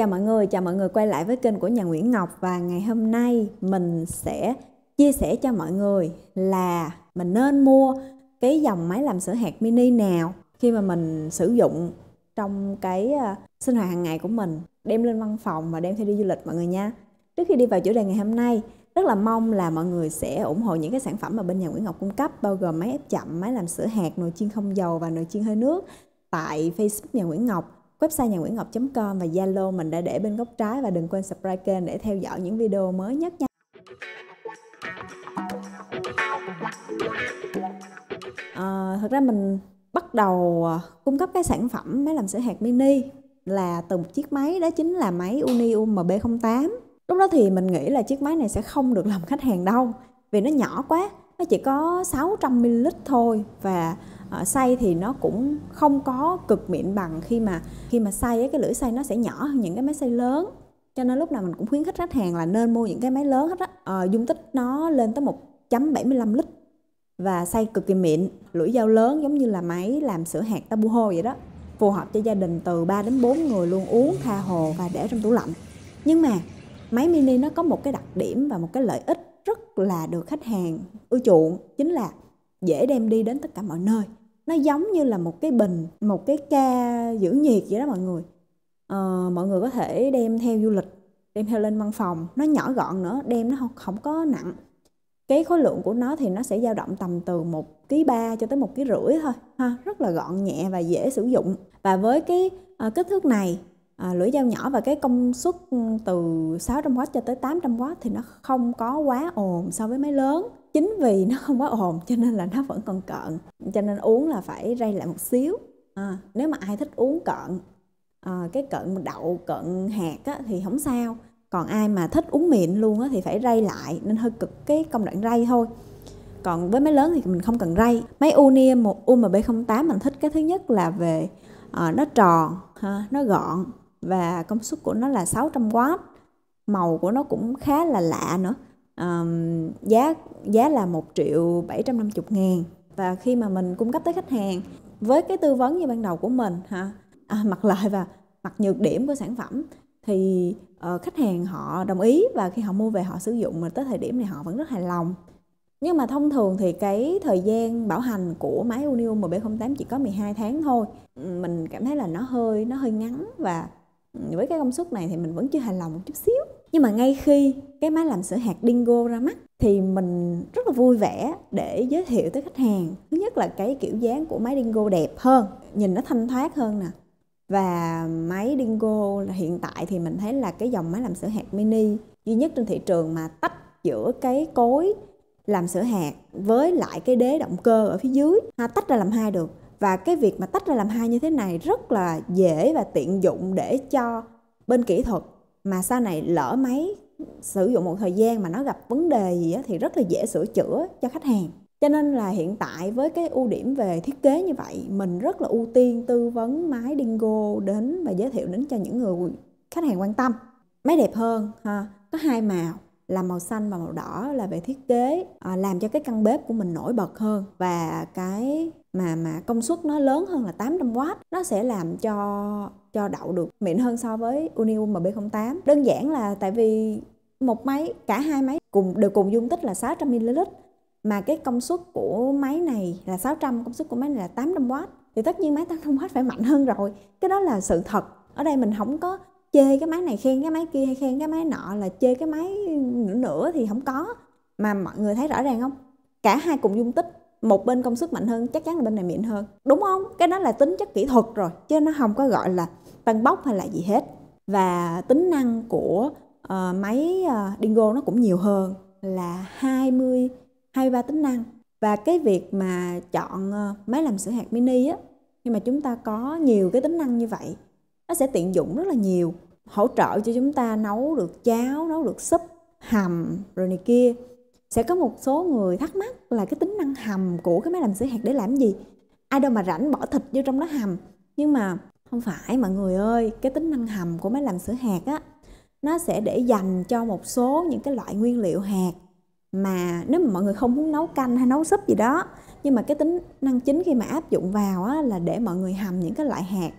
Chào mọi người, chào mọi người quay lại với kênh của nhà Nguyễn Ngọc và ngày hôm nay mình sẽ chia sẻ cho mọi người là mình nên mua cái dòng máy làm sữa hạt mini nào khi mà mình sử dụng trong cái ờ, sinh hoạt hàng ngày của mình đem lên văn phòng và đem theo đi du lịch mọi người nha trước khi đi vào chủ đề ngày hôm nay rất là mong là mọi người sẽ ủng hộ những cái sản phẩm mà bên nhà Nguyễn Ngọc cung cấp bao gồm máy ép chậm, máy làm sữa hạt, nồi chiên không dầu và nồi chiên hơi nước tại Facebook nhà Nguyễn Ngọc website nhà nguyễn ngọc.com và Zalo mình đã để bên góc trái và đừng quên subscribe kênh để theo dõi những video mới nhất nha. À, thật ra mình bắt đầu ờ, cung cấp cái sản phẩm máy làm sữa hạt mini là từ một chiếc máy đó chính là máy Uni UMB08. Lúc đó thì mình nghĩ là chiếc máy này sẽ không được làm khách hàng đâu vì nó nhỏ quá nó chỉ có 600 ml thôi và uh, xay thì nó cũng không có cực mịn bằng khi mà khi mà xay ấy, cái lưỡi xay nó sẽ nhỏ hơn những cái máy xay lớn cho nên lúc nào mình cũng khuyến khích khách hàng là nên mua những cái máy lớn hết á uh, dung tích nó lên tới 1.75 lít và xay cực kỳ mịn lưỡi dao lớn giống như là máy làm sữa hạt tabuho vậy đó phù hợp cho gia đình từ 3 đến 4 người luôn uống tha hồ và để trong tủ lạnh nhưng mà máy mini nó có một cái đặc điểm và một cái lợi ích rất là được khách hàng ưa chuộng chính là dễ đem đi đến tất cả mọi nơi nó giống như là một cái bình một cái ca giữ nhiệt vậy đó mọi người à, mọi người có thể đem theo du lịch đem theo lên văn phòng nó nhỏ gọn nữa đem nó không, không có nặng cái khối lượng của nó thì nó sẽ dao động tầm từ một ký ba cho tới một ký rưỡi thôi ha rất là gọn nhẹ và dễ sử dụng và với cái à, kích thước này à, lưỡi dao nhỏ và cái công suất ừ, từ 600W cho tới 800W thì nó không có quá ồn so với máy lớn chính vì nó không quá ồn cho nên là nó vẫn còn cận cho nên uống là phải rây lại một xíu à, nếu mà ai thích uống cận à, cái cận đậu cận hạt á, thì không sao còn ai mà thích uống miệng luôn á, thì phải rây lại nên hơi cực cái công đoạn rây thôi còn với máy lớn thì mình không cần rây máy Unia một UMB08 mình thích cái thứ nhất là về à, nó tròn ha, nó gọn và công suất của nó là 600W màu của nó cũng khá là lạ nữa um, giá giá là 1 triệu 750 ngàn và khi mà mình cung cấp tới khách hàng với cái tư vấn như ban đầu của mình ha à, mặt lợi và mặt nhược điểm của sản phẩm thì uh, khách hàng họ đồng ý và khi họ mua về họ sử dụng mà tới thời điểm này họ vẫn rất hài lòng nhưng mà thông thường thì cái thời gian bảo hành của máy Unium MB08 chỉ có 12 tháng thôi. Mình cảm thấy là nó hơi nó hơi ngắn và với cái công suất này thì mình vẫn chưa hài lòng một chút xíu nhưng mà ngay khi cái máy làm sữa hạt dingo ra mắt thì mình rất là vui vẻ để giới thiệu tới khách hàng thứ nhất là cái kiểu dáng của máy dingo đẹp hơn nhìn nó thanh thoát hơn nè và máy dingo là hiện tại thì mình thấy là cái dòng máy làm sữa hạt mini duy nhất trên thị trường mà tách giữa cái cối làm sữa hạt với lại cái đế động cơ ở phía dưới ha, tách ra làm hai được và cái việc mà tách ra làm hai như thế này rất là dễ và tiện dụng để cho bên kỹ thuật mà sau này lỡ máy sử dụng một thời gian mà nó gặp vấn đề gì thì rất là dễ sửa chữa cho khách hàng cho nên là hiện tại với cái ưu điểm về thiết kế như vậy mình rất là ưu tiên tư vấn máy dingo đến và giới thiệu đến cho những người khách hàng quan tâm máy đẹp hơn ha có hai màu là màu xanh và màu đỏ là về thiết kế à, làm cho cái căn bếp của mình nổi bật hơn và cái mà mà công suất nó lớn hơn là 800W nó sẽ làm cho cho đậu được mịn hơn so với Unium MB08 đơn giản là tại vì một máy cả hai máy cùng đều cùng dung tích là 600 ml mà cái công suất của máy này là 600 công suất của máy này là 800W thì tất nhiên máy 800W phải mạnh hơn rồi cái đó là sự thật ở đây mình không có chê cái máy này khen cái máy kia hay khen cái máy nọ là chê cái máy nữa, nữa thì không có mà mọi người thấy rõ ràng không cả hai cùng dung tích một bên công suất mạnh hơn chắc chắn là bên này mịn hơn đúng không cái đó là tính chất kỹ thuật rồi chứ nó không có gọi là tăng bốc hay là gì hết và tính năng của uh, máy uh, Dingo nó cũng nhiều hơn là 20 23 tính năng và cái việc mà chọn uh, máy làm sữa hạt mini á nhưng mà chúng ta có nhiều cái tính năng như vậy nó sẽ tiện dụng rất là nhiều hỗ trợ cho chúng ta nấu được cháo nấu được súp hầm rồi này kia sẽ có một số người thắc mắc là cái tính năng hầm của cái máy làm sữa hạt để làm gì ai đâu mà rảnh bỏ thịt vô trong đó hầm nhưng mà không phải mọi người ơi cái tính năng hầm của máy làm sữa hạt á nó sẽ để dành cho một số những cái loại nguyên liệu hạt mà nếu mà mọi người không muốn nấu canh hay nấu súp gì đó nhưng mà cái tính năng chính khi mà áp dụng vào á, là để mọi người hầm những cái loại hạt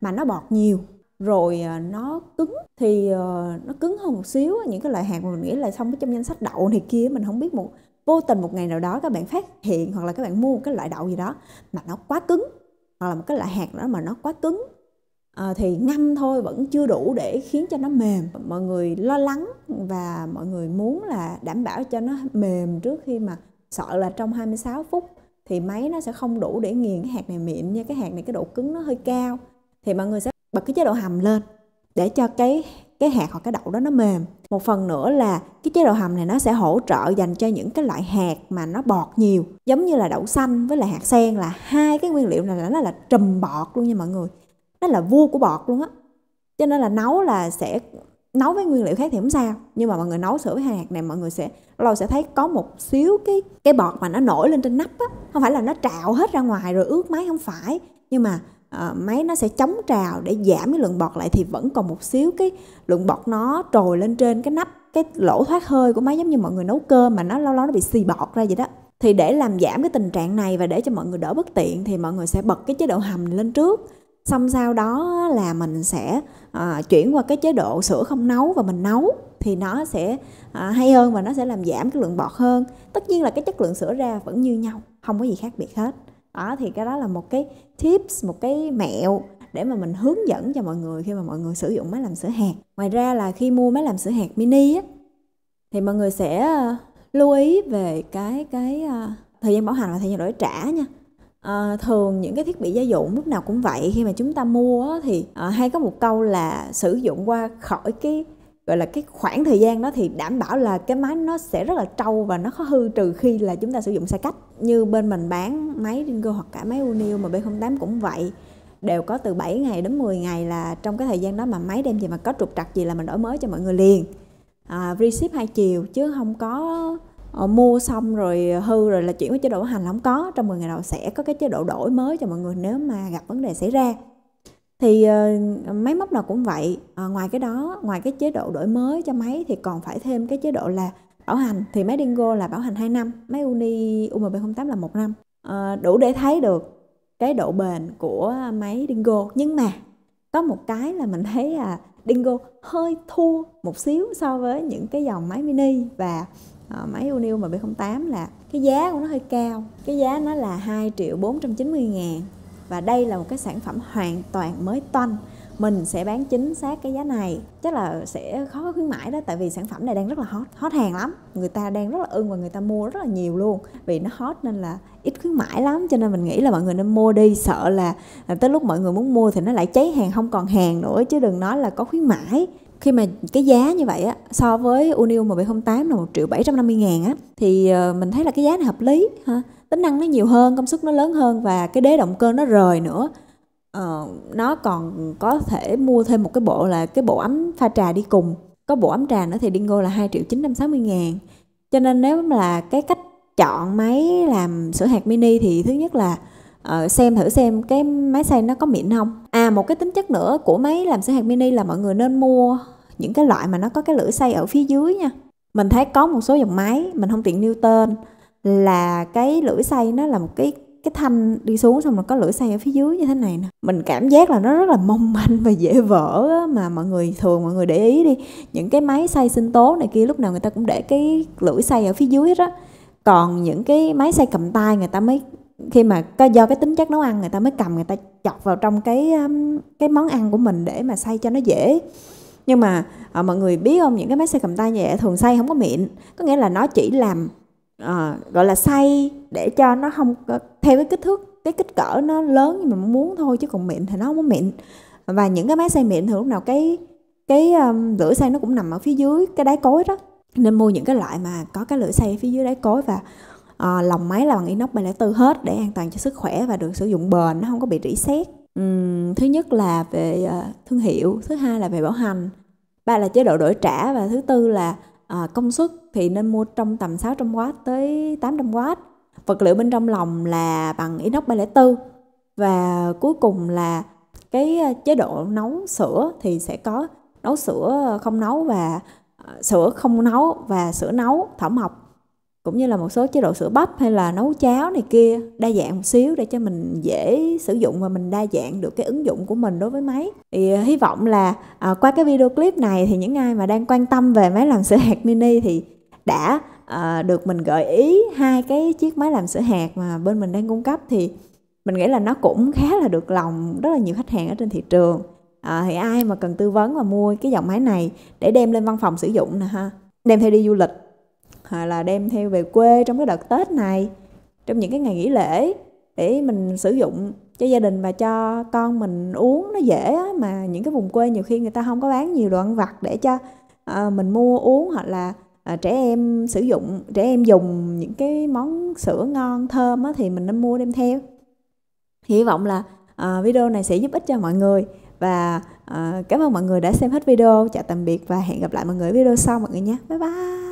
mà nó bọt nhiều rồi à, nó cứng thì ờ, nó cứng hơn một xíu những cái loại hạt mà mình nghĩ là xong có trong danh sách đậu này kia mình không biết một vô tình một ngày nào đó các bạn phát hiện hoặc là các bạn mua một cái loại đậu gì đó mà nó quá cứng hoặc là một cái loại hạt đó mà nó quá cứng à, thì ngâm thôi vẫn chưa đủ để khiến cho nó mềm mọi người lo lắng và mọi người muốn là đảm bảo cho nó mềm trước khi mà sợ là trong 26 phút thì máy nó sẽ không đủ để nghiền cái hạt này mịn nha cái hạt này cái độ cứng nó hơi cao thì mọi người sẽ bật cái chế độ hầm lên để cho cái cái hạt hoặc cái đậu đó nó mềm một phần nữa là cái chế độ hầm này nó sẽ hỗ trợ dành cho những cái loại hạt mà nó bọt nhiều giống như là đậu xanh với là hạt sen là hai cái nguyên liệu này là nó là trùm bọt luôn nha mọi người nó là vua của bọt luôn á cho nên là nấu là sẽ nấu với nguyên liệu khác thì không sao nhưng mà mọi người nấu sữa với hai hạt này mọi người sẽ lâu sẽ thấy có một xíu cái cái bọt mà nó nổi lên trên nắp á không phải là nó trạo hết ra ngoài rồi ướt máy không phải nhưng mà Ờ, máy nó sẽ chống trào để giảm cái lượng bọt lại thì vẫn còn một xíu cái lượng bọt nó trồi lên trên cái nắp cái lỗ thoát hơi của máy giống như mọi người nấu cơm mà nó lâu lâu nó bị xì bọt ra vậy đó thì để làm giảm cái tình trạng này và để cho mọi người đỡ bất tiện thì mọi người sẽ bật cái chế độ hầm lên trước xong sau đó là mình sẽ à, chuyển qua cái chế độ sữa không nấu và mình nấu thì nó sẽ à, hay hơn và nó sẽ làm giảm cái lượng bọt hơn tất nhiên là cái chất lượng sữa ra vẫn như nhau không có gì khác biệt hết đó thì cái đó là một cái tips một cái mẹo để mà mình hướng dẫn cho mọi người khi mà mọi người sử dụng máy làm sữa hạt ngoài ra là khi mua máy làm sữa hạt mini á thì mọi người sẽ ờ, lưu ý về cái cái uh, thời gian bảo hành và thời gian đổi trả nha À, thường những cái thiết bị gia dụng lúc nào cũng vậy khi mà chúng ta mua á, thì à, hay có một câu là sử dụng qua khỏi cái gọi là cái khoảng thời gian đó thì đảm bảo là cái máy nó sẽ rất là trâu và nó khó hư trừ khi là chúng ta sử dụng sai cách như bên mình bán máy Ringo hoặc cả máy Unil mà B08 cũng vậy đều có từ 7 ngày đến 10 ngày là trong cái thời gian đó mà máy đem về mà có trục trặc gì là mình đổi mới cho mọi người liền à, ship hai chiều chứ không có à, mua xong rồi hư rồi là chuyển qua chế độ bảo hành là không có trong 10 ngày đầu sẽ có cái chế độ đổi mới cho mọi người nếu mà gặp vấn đề xảy ra thì à, máy móc nào cũng vậy à, ngoài cái đó ngoài cái chế độ đổi mới cho máy thì còn phải thêm cái chế độ là bảo hành thì máy Dingo là bảo hành 2 năm máy Uni UMB08 là một năm à, đủ để thấy được cái độ bền của máy Dingo nhưng mà có một cái là mình thấy là Dingo hơi thua một xíu so với những cái dòng máy mini và uh, máy Uni UMB08 là cái giá của nó hơi cao cái giá nó là 2 triệu 490 ngàn và đây là một cái sản phẩm hoàn toàn mới toanh mình sẽ bán chính xác cái giá này chắc là sẽ khó có khuyến mãi đó tại vì sản phẩm này đang rất là hot hot hàng lắm người ta đang rất là ưng và người ta mua rất là nhiều luôn vì nó hot nên là ít khuyến mãi lắm cho nên mình nghĩ là mọi người nên mua đi sợ là, à, tới lúc mọi người muốn mua thì nó lại cháy hàng không còn hàng nữa chứ đừng nói là có khuyến mãi khi mà cái giá như vậy á so với Unil 1708 là 1 triệu 750 ngàn á thì ờ, mình thấy là cái giá này hợp lý ha tính năng nó nhiều hơn công suất nó lớn hơn và cái đế động cơ nó rời nữa uh, nó còn có thể mua thêm một cái bộ là cái bộ ấm pha trà đi cùng có bộ ấm trà nữa thì Dingo là 2 triệu 960 ngàn cho nên nếu là cái cách chọn máy làm sữa hạt mini thì thứ nhất là uh, xem thử xem cái máy xay nó có mịn không à một cái tính chất nữa của máy làm sữa hạt mini là mọi người nên mua những cái loại mà nó có cái lưỡi xay ở phía dưới nha mình thấy có một số dòng máy mình không tiện nêu tên là cái lưỡi xay nó là một cái cái thanh đi xuống xong rồi có lưỡi xay ở phía dưới như thế này nè mình cảm giác là nó rất là mong manh và dễ vỡ á, mà mọi người thường mọi người để ý đi những cái máy xay sinh tố này kia lúc nào người ta cũng để cái lưỡi xay ở phía dưới đó còn những cái máy xay cầm tay người ta mới khi mà do cái tính chất nấu ăn người ta mới cầm người ta chọc vào trong cái um, cái món ăn của mình để mà xay cho nó dễ nhưng mà à, mọi người biết không những cái máy xay cầm tay như vậy thường xay không có miệng có nghĩa là nó chỉ làm à, gọi là xay để cho nó không theo cái kích thước cái kích cỡ nó lớn như mình muốn thôi chứ còn mịn thì nó không có mịn và những cái máy xay mịn thì lúc nào cái cái um, lưỡi xay nó cũng nằm ở phía dưới cái đáy cối đó nên mua những cái loại mà có cái lưỡi xay ở phía dưới đáy cối và uh, lòng máy là bằng inox 304 hết để an toàn cho sức khỏe và được sử dụng bền nó không có bị rỉ sét uhm, thứ nhất là về uh, thương hiệu thứ hai là về bảo hành ba là chế độ đổi trả và thứ tư là à, công suất thì nên mua trong tầm 600W tới 800W vật liệu bên trong lòng là bằng inox 304 và cuối cùng là cái à, chế độ nấu sữa thì sẽ có nấu sữa không nấu và à, sữa không nấu và sữa nấu thảo mộc cũng như là một số chế độ sữa bắp hay là nấu cháo này kia đa dạng một xíu để cho mình dễ sử dụng và mình đa dạng được cái ứng dụng của mình đối với máy thì à, hy vọng là à, qua cái video clip này thì những ai mà đang quan tâm về máy làm sữa hạt mini thì đã à, được mình gợi ý hai cái chiếc máy làm sữa hạt mà bên mình đang cung cấp thì mình nghĩ là nó cũng khá là được lòng rất là nhiều khách hàng ở trên thị trường à, thì ai mà cần tư vấn và mua cái dòng máy này để đem lên văn phòng sử dụng nè ha đem theo đi du lịch hoặc là đem theo về quê trong cái đợt Tết này trong những cái ngày nghỉ lễ để mình sử dụng cho gia đình và cho con mình uống nó dễ á, mà những cái vùng quê nhiều khi người ta không có bán nhiều đồ ăn vặt để cho à, mình mua uống hoặc là à, trẻ em sử dụng trẻ em dùng những cái món sữa ngon thơm á, thì mình nên mua đem theo hy vọng là à, video này sẽ giúp ích cho mọi người và à, cảm ơn mọi người đã xem hết video chào tạm biệt và hẹn gặp lại mọi người video sau mọi người nhé bye bye